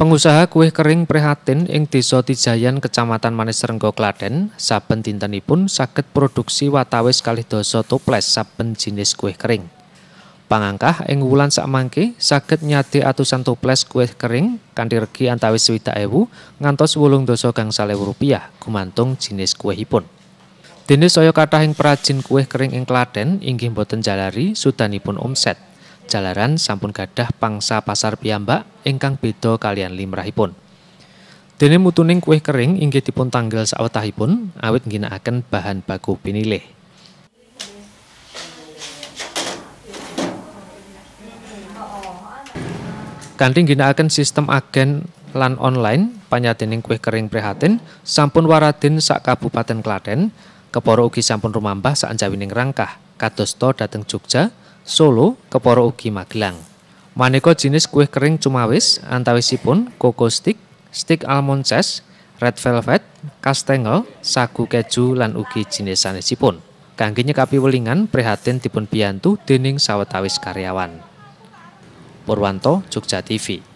Pengusaha kue kering prihatin ing Desa Tijayan Kecamatan Manisrengga Klaten saben dintenipun saged produksi watawis kalih dasa toples saben jenis kue kering. Pangangkah ing wulan sakmangke saged nyadi atusan toples kue kering kanthi regi antawis 20.000 ngantos 8.000 gangsal ewu rupiah gumantung jenis kuehipun. Dene saya kathah ing perajin kue kering ing Klaten inggih boten jalari sudanipun omset jalaran sampun gadah pangsa pasar piyambak ingkang beda kalian limrahipun. Dene mutuning kue kering inggih dipun tanggal sawetahipun awit ngginakaken bahan baku pinilih. Kanthi ngginakaken sistem agen lan online panyadening kue kering prihatin sampun waradin sak Kabupaten Klaten, keporo ugi sampun rumambah sak anjawining rangkah kadosto dateng Jogja Solo, Keporo ugi Magelang. Maneka jenis kue kering cumawis antawisipun koko stick, stick almond cheese, red velvet, kastengel, sagu keju lan ugi jenis sanesipun. Kangge nyekapi welingan prihatin dipun piantu dening sawetawis karyawan. Purwanto, Jogja TV.